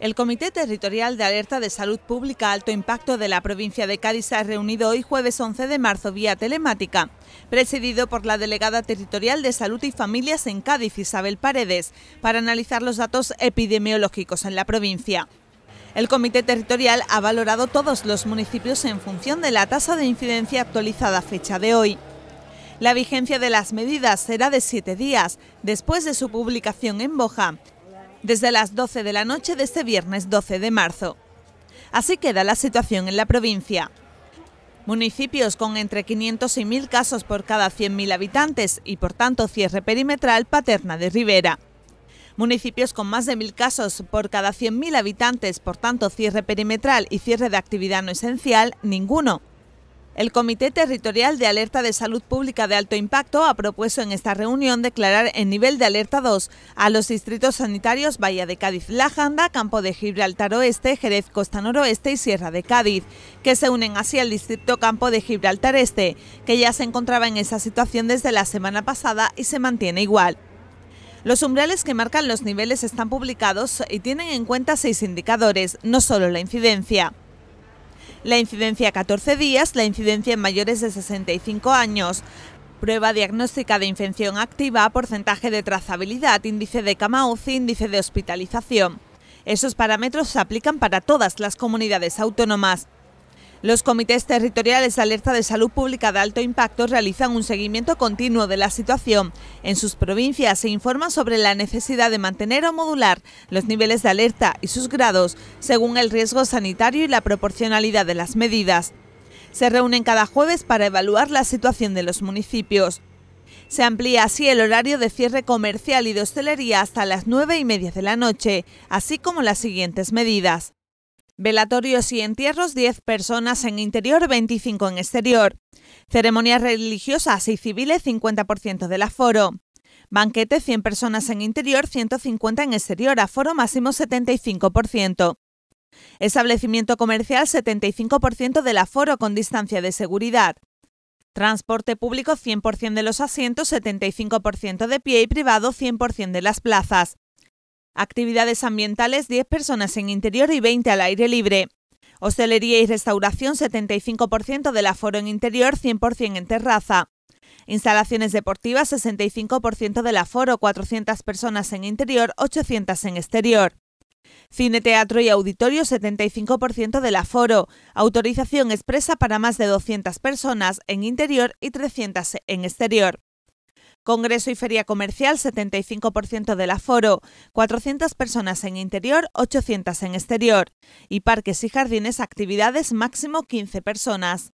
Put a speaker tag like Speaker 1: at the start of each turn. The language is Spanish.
Speaker 1: El Comité Territorial de Alerta de Salud Pública Alto Impacto de la provincia de Cádiz se ha reunido hoy jueves 11 de marzo vía telemática, presidido por la delegada territorial de Salud y Familias en Cádiz, Isabel Paredes, para analizar los datos epidemiológicos en la provincia. El Comité Territorial ha valorado todos los municipios en función de la tasa de incidencia actualizada a fecha de hoy. La vigencia de las medidas será de siete días, después de su publicación en Boja, desde las 12 de la noche de este viernes 12 de marzo. Así queda la situación en la provincia. Municipios con entre 500 y 1.000 casos por cada 100.000 habitantes y por tanto cierre perimetral Paterna de Rivera. Municipios con más de 1.000 casos por cada 100.000 habitantes, por tanto cierre perimetral y cierre de actividad no esencial, ninguno. El Comité Territorial de Alerta de Salud Pública de Alto Impacto ha propuesto en esta reunión declarar en nivel de alerta 2 a los distritos sanitarios Bahía de Cádiz, La Janda, Campo de Gibraltar Oeste, Jerez, Costa Noroeste y Sierra de Cádiz, que se unen así al distrito Campo de Gibraltar Este, que ya se encontraba en esa situación desde la semana pasada y se mantiene igual. Los umbrales que marcan los niveles están publicados y tienen en cuenta seis indicadores, no solo la incidencia la incidencia a 14 días, la incidencia en mayores de 65 años. Prueba diagnóstica de infección activa, porcentaje de trazabilidad, índice de cama UCI, índice de hospitalización. Esos parámetros se aplican para todas las comunidades autónomas. Los comités territoriales de alerta de salud pública de alto impacto realizan un seguimiento continuo de la situación. En sus provincias se informa sobre la necesidad de mantener o modular los niveles de alerta y sus grados según el riesgo sanitario y la proporcionalidad de las medidas. Se reúnen cada jueves para evaluar la situación de los municipios. Se amplía así el horario de cierre comercial y de hostelería hasta las nueve y media de la noche, así como las siguientes medidas. Velatorios y entierros 10 personas en interior, 25 en exterior. Ceremonias religiosas y civiles 50% del aforo. Banquete 100 personas en interior, 150 en exterior, aforo máximo 75%. Establecimiento comercial 75% del aforo con distancia de seguridad. Transporte público 100% de los asientos, 75% de pie y privado 100% de las plazas actividades ambientales 10 personas en interior y 20 al aire libre. Hostelería y restauración 75% del aforo en interior, 100% en terraza. Instalaciones deportivas 65% del aforo, 400 personas en interior, 800 en exterior. Cine, teatro y auditorio 75% del aforo. Autorización expresa para más de 200 personas en interior y 300 en exterior. Congreso y feria comercial, 75% del aforo, 400 personas en interior, 800 en exterior. Y parques y jardines, actividades máximo 15 personas.